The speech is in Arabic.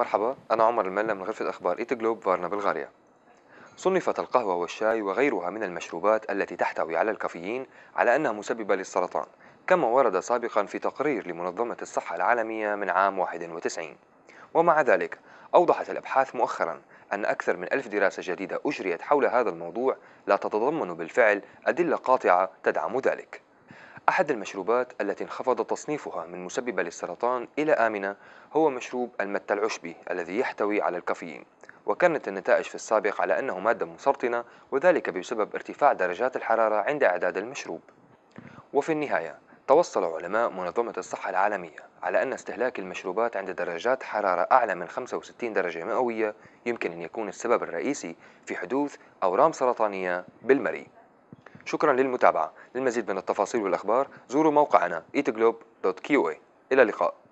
مرحبا أنا عمر الملا من غرفة أخبار إيت جلوب فارنا بلغاريا صنفت القهوة والشاي وغيرها من المشروبات التي تحتوي على الكافيين على أنها مسببة للسرطان كما ورد سابقا في تقرير لمنظمة الصحة العالمية من عام 91 ومع ذلك أوضحت الأبحاث مؤخرا أن أكثر من ألف دراسة جديدة أجريت حول هذا الموضوع لا تتضمن بالفعل أدلة قاطعة تدعم ذلك أحد المشروبات التي انخفض تصنيفها من مسببة للسرطان إلى آمنة هو مشروب المتة العشبي الذي يحتوي على الكافيين وكانت النتائج في السابق على أنه مادة مسرطنة وذلك بسبب ارتفاع درجات الحرارة عند إعداد المشروب وفي النهاية توصل علماء منظمة الصحة العالمية على أن استهلاك المشروبات عند درجات حرارة أعلى من 65 درجة مئوية يمكن أن يكون السبب الرئيسي في حدوث أورام سرطانية بالمريء شكرا للمتابعة للمزيد من التفاصيل والأخبار زوروا موقعنا eatglobe.qa إلى اللقاء